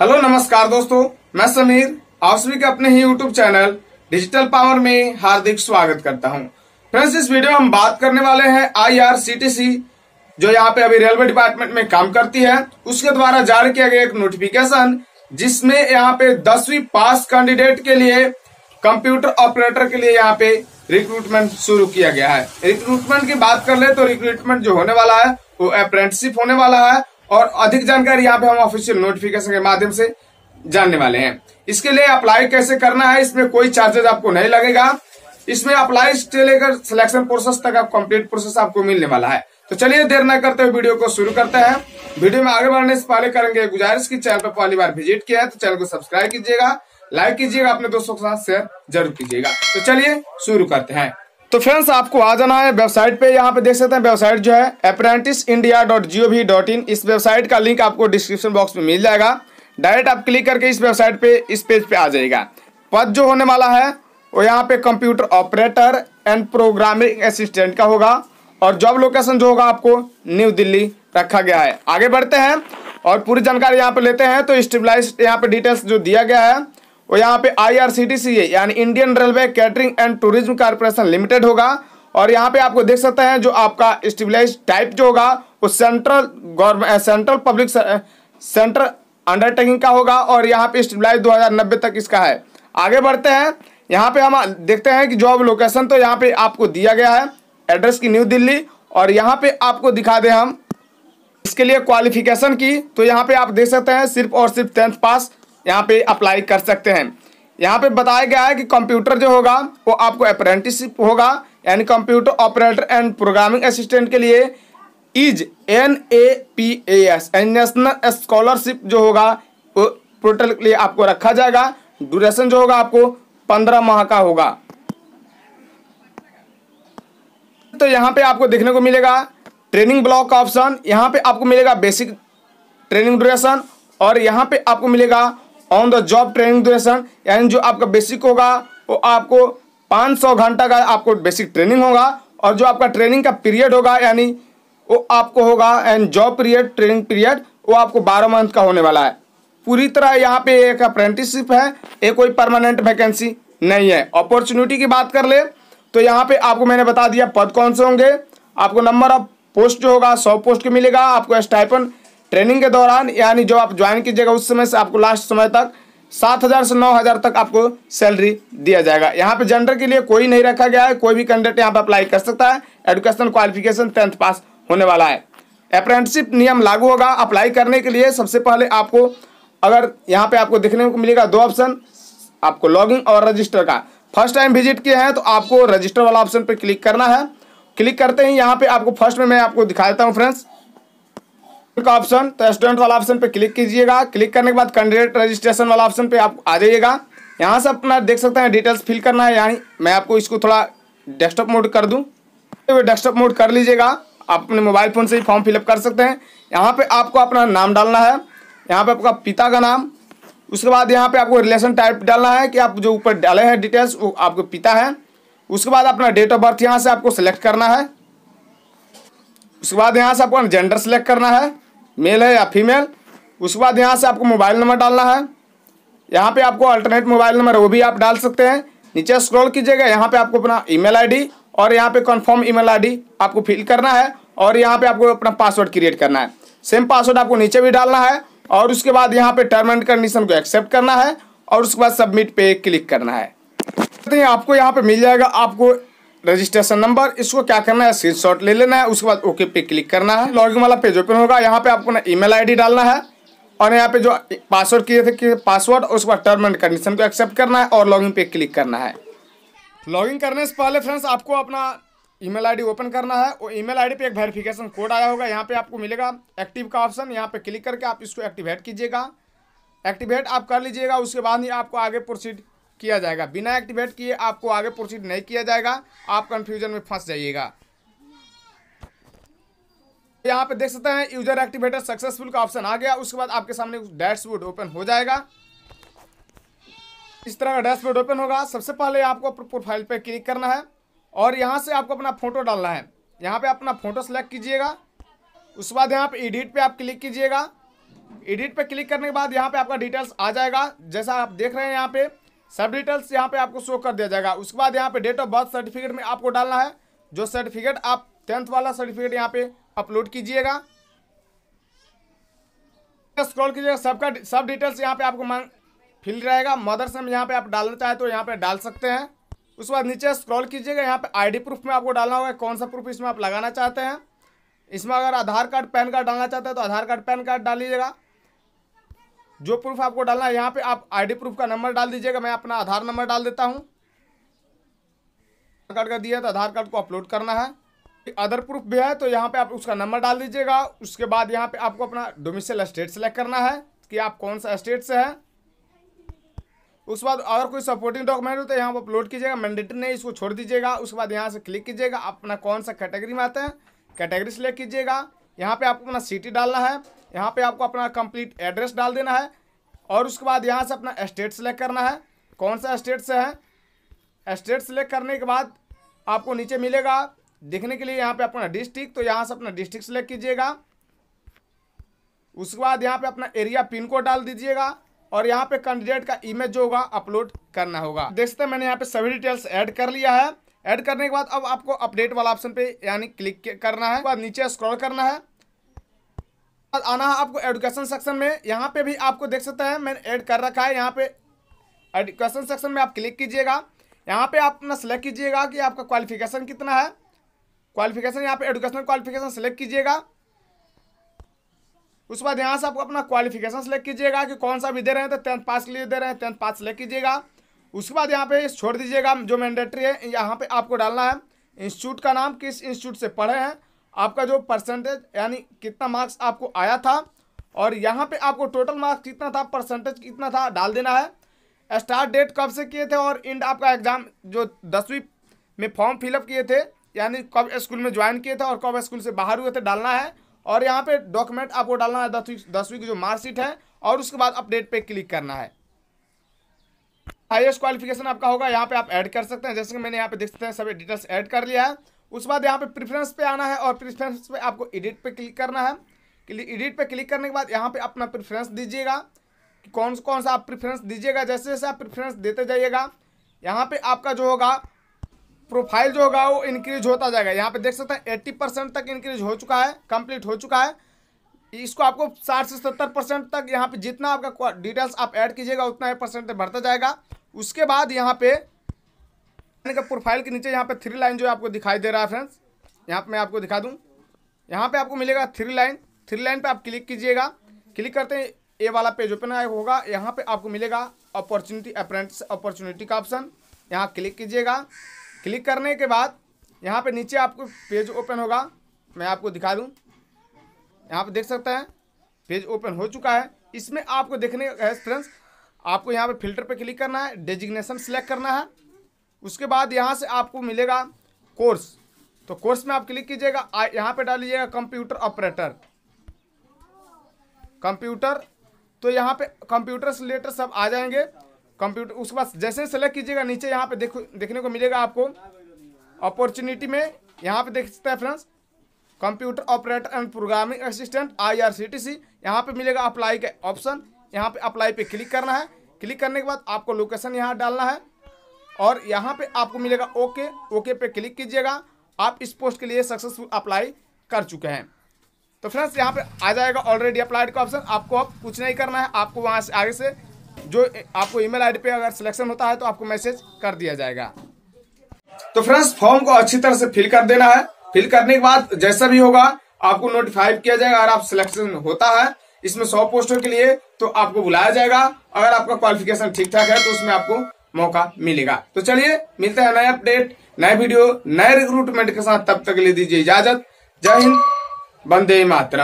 hello नमस्कार दोस्तों मैं समीर आप सभी के अपने ही यूट्यूब चैनल डिजिटल पावर में हार्दिक स्वागत करता हूं फ्रेंड्स इस वीडियो हम बात करने वाले हैं आईआरसीटीसी जो यहाँ पे अभी रेलवे डिपार्टमेंट में काम करती है उसके द्वारा जारी किया गया एक नोटिफिकेशन जिसमें यहाँ पे दसवीं पास कैंडिडेट के लिए कंप्यूटर ऑपरेटर के लिए यहाँ पे रिक्रूटमेंट शुरू किया गया है रिक्रूटमेंट की बात कर ले तो रिक्रूटमेंट जो होने वाला है वो अप्रेंटिसिप होने वाला है और अधिक जानकारी यहाँ पे हम ऑफिशियल नोटिफिकेशन के माध्यम से जानने वाले हैं इसके लिए अप्लाई कैसे करना है इसमें कोई चार्जेज आपको नहीं लगेगा इसमें अप्लाई से लेकर सिलेक्शन प्रोसेस तक आप कंप्लीट प्रोसेस आपको मिलने वाला है तो चलिए देर न करते हुए वीडियो को शुरू करते हैं वीडियो में आगे बढ़ने से पहले करेंगे गुजारिश की चैनल पर पहली बार विजिट किया है तो चैनल को सब्सक्राइब कीजिएगा लाइक कीजिएगा अपने दोस्तों के साथ शेयर जरूर कीजिएगा तो चलिए शुरू करते हैं तो फ्रेंड्स आपको आ जाना है वेबसाइट पे यहाँ पे देख सकते हैं वेबसाइट जो है apprentice India dot G O V dot in इस वेबसाइट का लिंक आपको डिस्क्रिप्शन बॉक्स में मिल जाएगा डायरेक्ट आप क्लिक करके इस वेबसाइट पे इस पेज पे आ जाएगा पद जो होने वाला है वो यहाँ पे computer operator and programming assistant का होगा और जॉब लोकेशन जो होगा आपको न्यू दिल्ली रखा गया है आगे बढ़ते हैं और पूरी जानकारी यहाँ पे लेते हैं तो स्टेबलाइज यहाँ पे डिटेल्स जो दिया गया है और यहाँ पे आई सी यानी Indian railway catering and tourism corporation limited होगा और यहाँ पे आपको देख सकते हैं जो आपका स्टेबलाइज टाइप जो होगा वो central government central public central undertaking का होगा और यहाँ पे स्टेबलाइज 2090 तक इसका है आगे बढ़ते हैं यहाँ पे हम देखते हैं कि जॉब लोकेशन तो यहाँ पे आपको दिया गया है एड्रेस की न्यू दिल्ली और यहाँ पे आपको दिखा दें हम इसके लिए क्वालिफिकेशन की तो यहाँ पे आप देख सकते हैं सिर्फ और सिर्फ टेंथ पास यहाँ पे अप्लाई कर सकते हैं यहाँ पे बताया गया है कि कंप्यूटर जो होगा वो आपको अप्रेंटिसशिप होगा यानी computer operator and programming assistant के लिए is N A P A S national scholarship जो होगा वो पोर्टल के लिए आपको रखा जाएगा ड्यूरेशन जो होगा आपको पंद्रह माह का होगा तो यहाँ पे आपको देखने को मिलेगा ट्रेनिंग ब्लॉक का ऑप्शन यहाँ पे आपको मिलेगा बेसिक ट्रेनिंग ड्यूरेशन और यहाँ पे आपको मिलेगा on the job training duration यानी जो आपका बेसिक होगा वो आपको 500 घंटा का आपको बेसिक ट्रेनिंग होगा और जो आपका ट्रेनिंग का पीरियड होगा यानी वो आपको होगा and job period training period वो आपको बारह मंथ का होने वाला है पूरी तरह यहाँ पे एक अप्रेंटिसशिप है ये कोई परमानेंट वैकेंसी नहीं है अपॉर्चुनिटी की बात कर ले तो यहाँ पे आपको मैंने बता दिया पद कौन से होंगे आपको नंबर ऑफ पोस्ट जो होगा सौ पोस्ट के मिलेगा आपको स्टाइपन ट्रेनिंग के दौरान यानी जो आप ज्वाइन कीजिएगा उस समय से आपको लास्ट समय तक सात हज़ार से नौ हज़ार तक आपको सैलरी दिया जाएगा यहाँ पे जेंडर के लिए कोई नहीं रखा गया है कोई भी कैंडिडेट यहाँ पे अप्लाई कर सकता है एडुकेशन क्वालिफिकेशन टेंथ पास होने वाला है अप्रेंटिसिप नियम लागू होगा अप्लाई करने के लिए सबसे पहले आपको अगर यहाँ पे आपको देखने को मिलेगा दो ऑप्शन आपको लॉगिंग और रजिस्टर का फर्स्ट टाइम विजिट किए हैं तो आपको रजिस्टर वाला ऑप्शन पर क्लिक करना है क्लिक करते ही यहाँ पर आपको फर्स्ट में मैं आपको दिखा देता हूँ फ्रेंड्स का ऑप्शन तो स्टूडेंट वाला ऑप्शन पे क्लिक कीजिएगा क्लिक करने के बाद कैंडिडेट रजिस्ट्रेशन वाला ऑप्शन पे आप आ जाइएगा यहाँ से अपना देख सकते हैं डिटेल्स फिल करना है यानी मैं आपको इसको थोड़ा डेस्कटॉप मोड कर दूँ डेस्कटॉप मोड कर लीजिएगा आप अपने मोबाइल फ़ोन से ही फॉर्म फिलअप कर सकते हैं यहाँ पर आपको अपना नाम डालना है यहाँ पर आपका पिता का नाम उसके बाद यहाँ पर आपको रिलेशन टाइप डालना है कि आप जो ऊपर डाले हैं डिटेल्स वो आपके पिता है उसके बाद अपना डेट ऑफ बर्थ यहाँ से आपको सिलेक्ट करना है उसके बाद यहाँ से आपको जेंडर सेलेक्ट करना है मेल है या फीमेल उसके बाद यहाँ से आपको मोबाइल नंबर डालना है यहाँ पे आपको अल्टरनेट मोबाइल नंबर वो भी आप डाल सकते हैं नीचे स्क्रॉल कीजिएगा यहाँ पे आपको अपना ईमेल आईडी और यहाँ पे कंफर्म ईमेल आईडी आपको फिल करना है और यहाँ पे आपको अपना पासवर्ड क्रिएट करना है सेम पासवर्ड आपको नीचे भी डालना है और उसके बाद यहाँ पे टर्म एंड कंडीशन को एक्सेप्ट करना है और उसके बाद सबमिट पे क्लिक करना है तो आपको यहाँ पे मिल जाएगा आपको रजिस्ट्रेशन नंबर इसको क्या करना है शॉट ले लेना है उसके बाद ओके पे क्लिक करना है लॉगिन वाला पेज ओपन होगा यहाँ पे आपको ना ई मेल डालना है और यहाँ पे जो पासवर्ड किए थे पासवर्ड और उसके बाद टर्म एंड कंडीशन को एक्सेप्ट करना है और लॉगिन पे क्लिक करना है लॉगिन करने से पहले फ्रेंड्स आपको अपना ईमेल आईडी ओपन करना है और ईमेल आईडी पे एक वेरिफिकेशन कोड आया होगा यहाँ पे आपको मिलेगा एक्टिव का ऑप्शन यहाँ पे क्लिक करके आप इसको एक्टिवेट कीजिएगा एक्टिवेट आप कर लीजिएगा उसके बाद ही आपको आगे प्रोसीड किया जाएगा बिना एक्टिवेट किए आपको आगे प्रोसीड नहीं किया जाएगा आप कन्फ्यूजन में फंस जाइएगा यहाँ पे देख सकते हैं यूजर एक्टिवेटर सक्सेसफुल का ऑप्शन आ गया उसके बाद आपके सामने डैशबोर्ड ओपन हो जाएगा इस तरह का डैशबोर्ड ओपन होगा सबसे पहले आपको प्रोफाइल पे क्लिक करना है और यहाँ से आपको अपना फोटो डालना है यहाँ पे अपना फोटो सेलेक्ट कीजिएगा उसके बाद यहाँ पे एडिट पे आप क्लिक कीजिएगा एडिट पे क्लिक करने के बाद यहाँ पे आपका डिटेल्स आ जाएगा जैसा आप देख रहे हैं यहाँ पे सब डिटेल्स यहाँ पे आपको शो कर दिया जाएगा उसके बाद यहाँ पे डेट ऑफ बर्थ सर्टिफिकेट में आपको डालना है जो सर्टिफिकेट आप टेंथ वाला सर्टिफिकेट यहाँ पे अपलोड कीजिएगा स्क्रॉल कीजिएगा सबका सब डिटेल्स यहाँ पे आपको मांग फिल रहेगा मदर्स नेम यहाँ पे आप डालना चाहे तो यहाँ पे डाल सकते हैं उसके बाद नीचे स्क्रॉल कीजिएगा यहाँ पे आईडी प्रूफ में आपको डालना होगा कौन सा प्रूफ इसमें आप लगाना चाहते हैं इसमें अगर आधार कार्ड पैन कार्ड डालना चाहते हैं तो आधार कार्ड पैन कार्ड डालिएगा जो प्रूफ आपको डालना है यहाँ पे आप आईडी प्रूफ का नंबर डाल दीजिएगा मैं अपना आधार नंबर डाल देता हूँ आधार कार्ड का दिया है तो आधार कार्ड को अपलोड करना है अदर प्रूफ भी है तो यहाँ पे आप उसका नंबर डाल दीजिएगा उसके बाद यहाँ पे आपको अपना डोमिसल स्टेट सेलेक्ट करना है कि आप कौन सा स्टेट से है उसके बाद अगर कोई सपोर्टिंग डॉक्यूमेंट हो तो यहाँ पर अपलोड कीजिएगा मैंडेटरी नहीं इसको छोड़ दीजिएगा उसके बाद यहाँ से क्लिक कीजिएगा अपना कौन सा कैटेगरी में आते हैं कैटेगरी सेलेक्ट कीजिएगा यहाँ पे आपको अपना सिटी डालना है यहाँ पे आपको अपना कंप्लीट एड्रेस डाल देना है और उसके बाद यहाँ से अपना स्टेट सेलेक्ट करना है कौन सा स्टेट से है स्टेट सेलेक्ट करने के बाद आपको नीचे मिलेगा देखने के लिए यहाँ पे अपना डिस्ट्रिक्ट तो यहाँ से अपना डिस्ट्रिक्ट सेलेक्ट कीजिएगा उसके बाद यहाँ पे अपना एरिया पिन कोड डाल दीजिएगा और यहाँ पे कैंडिडेट का इमेज जो होगा अपलोड करना होगा देख सकते हैं मैंने यहाँ पे सभी डिटेल्स ऐड कर लिया है ऐड करने के बाद अब आपको अपडेट वाला ऑप्शन पे यानी क्लिक करना है बाद नीचे स्क्रॉल करना है आना है आपको एडुकेशन सेक्शन में यहाँ पे भी आपको देख सकते हैं मैंने ऐड कर रखा है यहाँ पे एडुकेशन सेक्शन में आप क्लिक कीजिएगा यहाँ पे आप अपना सेलेक्ट कीजिएगा कि आपका क्वालिफिकेशन कितना है क्वालिफिकेशन यहाँ पे एडुकेशनल क्वालिफिकेशन सेलेक्ट कीजिएगा उसके बाद यहाँ से आपको अपना क्वालिफिकेशन सेलेक्ट कीजिएगा कि कौन सा भी दे रहे हैं तो टेंथ पास के लिए दे रहे हैं टेंथ पास सेलेक्ट कीजिएगा उसके बाद यहाँ पे छोड़ दीजिएगा जो मैंडेटरी है यहाँ पे आपको डालना है इंस्टीट्यूट का नाम किस इंस्टीट्यूट से पढ़े हैं आपका जो परसेंटेज यानी कितना मार्क्स आपको आया था और यहाँ पे आपको टोटल मार्क्स कितना था परसेंटेज कितना था डाल देना है स्टार्ट डेट कब से किए थे और इंड आपका एग्ज़ाम जो दसवीं में फॉर्म फिलअप किए थे यानी कब स्कूल में ज्वाइन किए थे और कब स्कूल से बाहर हुए थे डालना है और यहाँ पे डॉक्यूमेंट आपको डालना है दसवीं दसवीं की जो मार्कशीट है और उसके बाद अपडेट पे क्लिक करना है हाईएस्ट क्वालिफिकेशन आपका होगा यहाँ पे आप ऐड कर सकते हैं जैसे कि मैंने यहाँ पे देख सकते हैं सभी डिटेल्स ऐड कर लिया है उसके बाद यहाँ पे प्रेफरेंस पे आना है और प्रेफरेंस पे आपको एडिट पे क्लिक करना है एडिट पे क्लिक करने के बाद यहाँ पे अपना प्रेफरेंस दीजिएगा कि कौन कौन सा आप प्रेफरेंस दीजिएगा जैसे जैसे आप प्रेफरेंस देते जाइएगा यहाँ पे आपका जो होगा प्रोफाइल जो होगा वो इंक्रीज होता जाएगा यहाँ पे देख सकते हैं एट्टी परसेंट तक इंक्रीज हो चुका है कम्प्लीट हो चुका है इसको आपको साठ से सत्तर परसेंट तक यहाँ पे जितना आपका डिटेल्स आप ऐड कीजिएगा उतना ही परसेंट बढ़ता जाएगा उसके बाद यहाँ पे कि प्रोफाइल के नीचे यहाँ पे थ्री लाइन जो आपको दिखाई दे रहा है फ्रेंड्स यहाँ पे मैं आपको दिखा दूँ यहाँ पे आपको मिलेगा थ्री लाइन थ्री लाइन पे आप क्लिक कीजिएगा क्लिक करते हैं ये वाला पेज ओपन होगा यहाँ पे आपको मिलेगा अपॉर्चुनिटी अप्रेंटिस अपॉर्चुनिटी का ऑप्शन यहाँ क्लिक कीजिएगा क्लिक करने के बाद यहाँ पर नीचे आपको पेज ओपन होगा मैं आपको दिखा दूँ यहाँ पे देख सकते हैं पेज ओपन हो चुका है इसमें आपको देखने का है फ्रेंड्स आपको यहाँ पे फिल्टर पे क्लिक करना है डेजिग्नेशन सिलेक्ट करना है उसके बाद यहाँ से आपको मिलेगा कोर्स तो कोर्स में आप क्लिक कीजिएगा यहाँ पे डालिएगा कंप्यूटर ऑपरेटर कंप्यूटर तो यहाँ पे कंप्यूटर से रिलेटेड सब आ जाएंगे कंप्यूटर उसके बाद जैसे सेलेक्ट कीजिएगा नीचे यहाँ पे देखो देखने को मिलेगा आपको अपॉर्चुनिटी में यहाँ पे देख सकते हैं friends computer operator and programming assistant I R C T C यहाँ पर मिलेगा अप्लाई का ऑप्शन यहाँ पे अप्लाई पे क्लिक करना है क्लिक करने के बाद आपको लोकेशन यहाँ डालना है और यहाँ पे आपको मिलेगा ओके ओके पे क्लिक कीजिएगा आप इस पोस्ट के लिए सक्सेसफुल अप्लाई कर चुके हैं तो फ्रेंड्स यहाँ पे आ जाएगा ऑलरेडी अप्लाइड का ऑप्शन आपको अब कुछ नहीं करना है आपको वहाँ से आगे से जो आपको ईमेल आईडी पे अगर सिलेक्शन होता है तो आपको मैसेज कर दिया जाएगा तो फ्रेंड्स फॉर्म को अच्छी तरह से फिल कर देना है फिल करने के बाद जैसा भी होगा आपको नोटिफाई किया जाएगा अगर आप सिलेक्शन होता है इसमें सौ पोस्टों के लिए तो आपको बुलाया जाएगा अगर आपका क्वालिफिकेशन ठीक ठाक है तो उसमें आपको मौका मिलेगा तो चलिए मिलते हैं नए अपडेट नए वीडियो नए रिक्रूटमेंट के साथ तब तक ले दीजिए इजाजत जय हिंद बंदे मातरम